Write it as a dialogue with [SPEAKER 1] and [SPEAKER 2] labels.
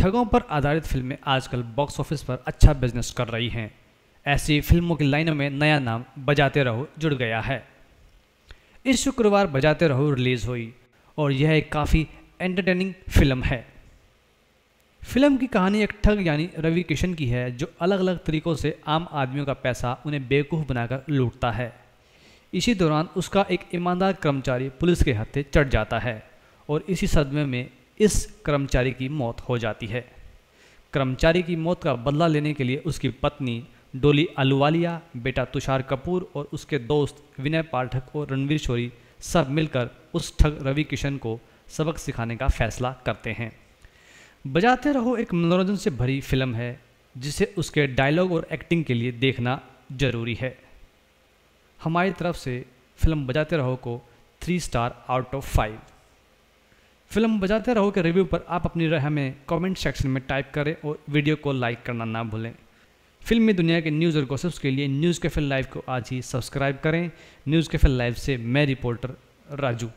[SPEAKER 1] ठगों पर आधारित फिल्में आजकल बॉक्स ऑफिस पर अच्छा बिजनेस कर रही हैं ऐसी फिल्मों की लाइन में नया नाम बजाते रहो जुड़ गया है इस शुक्रवार बजाते रहो रिलीज़ हुई और यह एक काफ़ी एंटरटेनिंग फिल्म है फिल्म की कहानी एक ठग यानी रवि किशन की है जो अलग अलग तरीक़ों से आम आदमियों का पैसा उन्हें बेवकूफ़ बनाकर लूटता है इसी दौरान उसका एक ईमानदार कर्मचारी पुलिस के हाथे चढ़ जाता है और इसी सदमे में इस कर्मचारी की मौत हो जाती है कर्मचारी की मौत का बदला लेने के लिए उसकी पत्नी डोली अलवालिया बेटा तुषार कपूर और उसके दोस्त विनय पाठक और रणवीर शोरी सब मिलकर उस ठग रवि किशन को सबक सिखाने का फैसला करते हैं बजाते रहो एक मनोरंजन से भरी फिल्म है जिसे उसके डायलॉग और एक्टिंग के लिए देखना ज़रूरी है हमारी तरफ से फिल्म बजाते रहो को three star out of five film Bajaate Raho के रिव्यू पर आप अपनी राय हमें कमेंट सेक्शन में टाइप करें और वीडियो को लाइक करना ना भूलें फिल्मी दुनिया के न्यूज़ और गॉसिप्स के लिए न्यूज़ कैफे लाइव को आज ही सब्सक्राइब करें न्यूज़ कैफे लाइव से मैं रिपोर्टर राजू